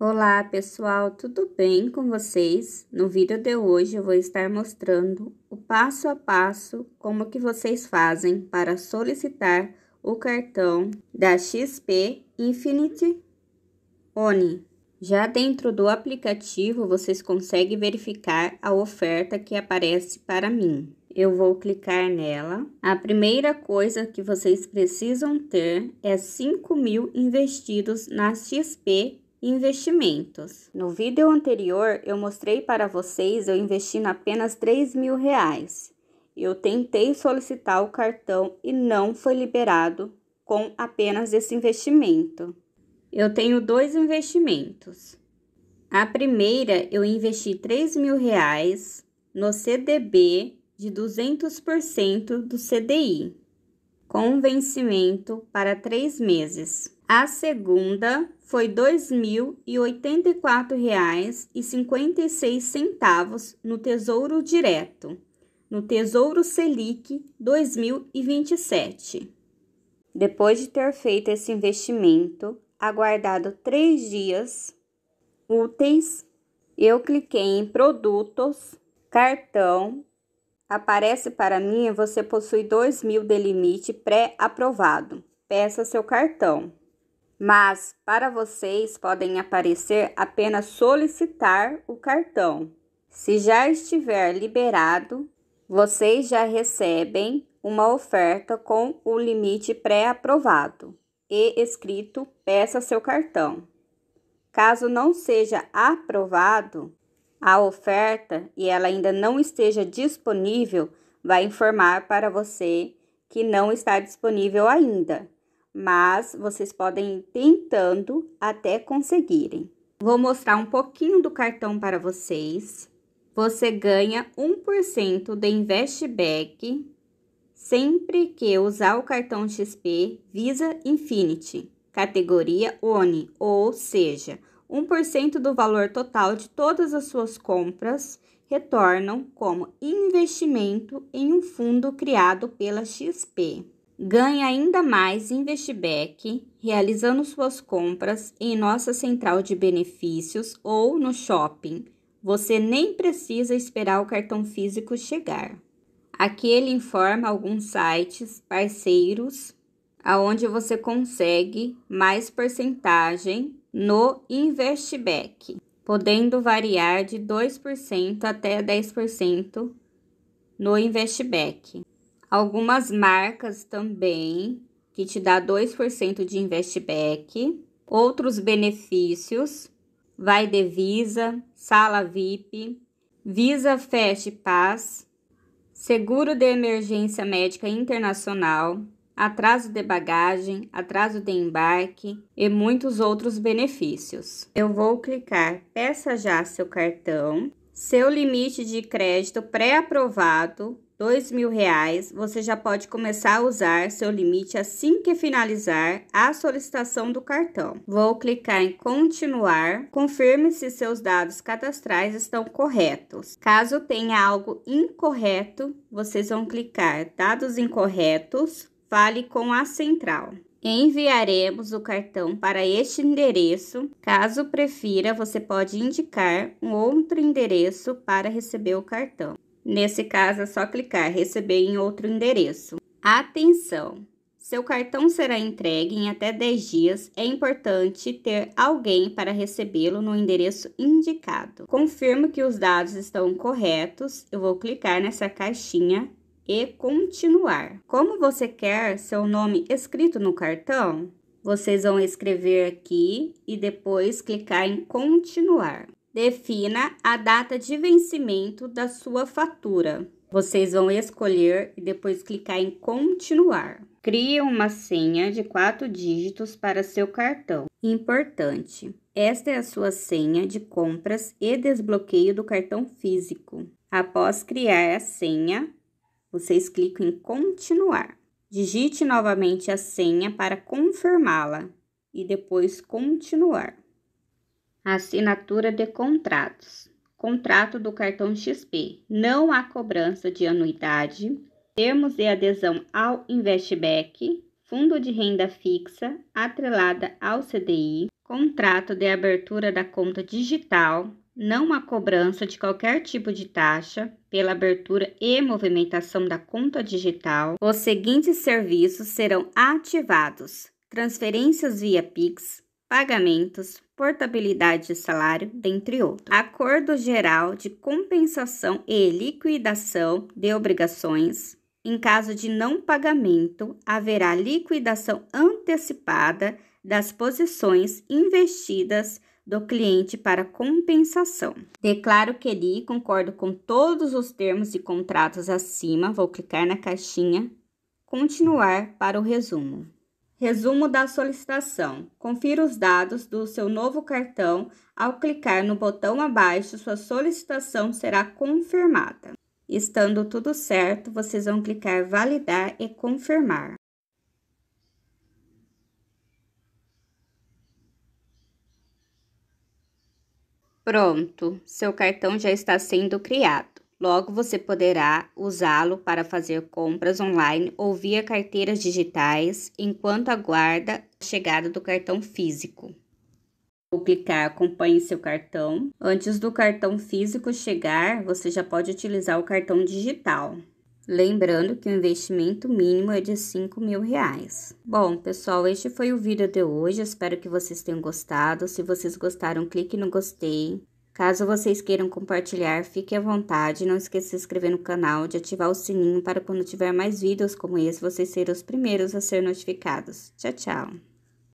Olá pessoal, tudo bem com vocês? No vídeo de hoje eu vou estar mostrando o passo a passo como que vocês fazem para solicitar o cartão da XP Infinity One. Já dentro do aplicativo vocês conseguem verificar a oferta que aparece para mim. Eu vou clicar nela. A primeira coisa que vocês precisam ter é 5 mil investidos na XP Investimentos. No vídeo anterior eu mostrei para vocês eu investindo apenas 3 mil reais. Eu tentei solicitar o cartão e não foi liberado com apenas esse investimento. Eu tenho dois investimentos. A primeira eu investi 3 mil reais no CDB de 200% do CDI com vencimento para três meses. A segunda foi R$ 2.084,56 no Tesouro Direto, no Tesouro Selic 2027. Depois de ter feito esse investimento, aguardado três dias úteis, eu cliquei em Produtos, Cartão Aparece para mim, você possui 2 mil de limite pré-aprovado. Peça seu cartão. Mas para vocês podem aparecer apenas solicitar o cartão. Se já estiver liberado, vocês já recebem uma oferta com o limite pré-aprovado e escrito peça seu cartão. Caso não seja aprovado, a oferta e ela ainda não esteja disponível, vai informar para você que não está disponível ainda, mas vocês podem ir tentando até conseguirem. Vou mostrar um pouquinho do cartão para vocês. Você ganha 1% de investback sempre que usar o cartão XP Visa Infinity, categoria ONI, ou seja, 1% do valor total de todas as suas compras retornam como investimento em um fundo criado pela XP. Ganhe ainda mais Investback realizando suas compras em nossa central de benefícios ou no shopping. Você nem precisa esperar o cartão físico chegar. Aqui ele informa alguns sites parceiros aonde você consegue mais porcentagem no investback, podendo variar de 2% até 10% no investback. Algumas marcas também que te dá 2% de investback, outros benefícios, vai Devisa, sala VIP, Visa Fast Pass, seguro de emergência médica internacional, atraso de bagagem, atraso de embarque e muitos outros benefícios. Eu vou clicar Peça já seu cartão. Seu limite de crédito pré-aprovado, R$ 2.000, você já pode começar a usar seu limite assim que finalizar a solicitação do cartão. Vou clicar em continuar. Confirme se seus dados cadastrais estão corretos. Caso tenha algo incorreto, vocês vão clicar dados incorretos fale com a central. Enviaremos o cartão para este endereço. Caso prefira, você pode indicar um outro endereço para receber o cartão. Nesse caso, é só clicar receber em outro endereço. Atenção! Seu cartão será entregue em até 10 dias. É importante ter alguém para recebê-lo no endereço indicado. Confirmo que os dados estão corretos. Eu vou clicar nessa caixinha e continuar. Como você quer seu nome escrito no cartão, vocês vão escrever aqui e depois clicar em continuar. Defina a data de vencimento da sua fatura. Vocês vão escolher e depois clicar em continuar. Crie uma senha de quatro dígitos para seu cartão. Importante: esta é a sua senha de compras e desbloqueio do cartão físico. Após criar a senha, vocês clicam em continuar. Digite novamente a senha para confirmá-la e depois continuar. Assinatura de contratos. Contrato do cartão XP. Não há cobrança de anuidade. Termos de adesão ao Investback. Fundo de renda fixa atrelada ao CDI. Contrato de abertura da conta digital não há cobrança de qualquer tipo de taxa pela abertura e movimentação da conta digital. Os seguintes serviços serão ativados: transferências via Pix, pagamentos, portabilidade de salário, dentre outros. Acordo geral de compensação e liquidação de obrigações. Em caso de não pagamento, haverá liquidação antecipada das posições investidas do cliente para compensação. Declaro que li, concordo com todos os termos e contratos acima. Vou clicar na caixinha Continuar para o resumo. Resumo da solicitação. Confira os dados do seu novo cartão. Ao clicar no botão abaixo, sua solicitação será confirmada. Estando tudo certo, vocês vão clicar validar e confirmar. Pronto, seu cartão já está sendo criado. Logo você poderá usá-lo para fazer compras online ou via carteiras digitais enquanto aguarda a chegada do cartão físico. Vou clicar Acompanhe seu cartão. Antes do cartão físico chegar, você já pode utilizar o cartão digital. Lembrando que o investimento mínimo é de 5 mil reais. Bom, pessoal, este foi o vídeo de hoje. Espero que vocês tenham gostado. Se vocês gostaram, clique no gostei. Caso vocês queiram compartilhar, fique à vontade. Não esqueça de se inscrever no canal, de ativar o sininho para quando tiver mais vídeos como esse, vocês serem os primeiros a ser notificados. Tchau, tchau!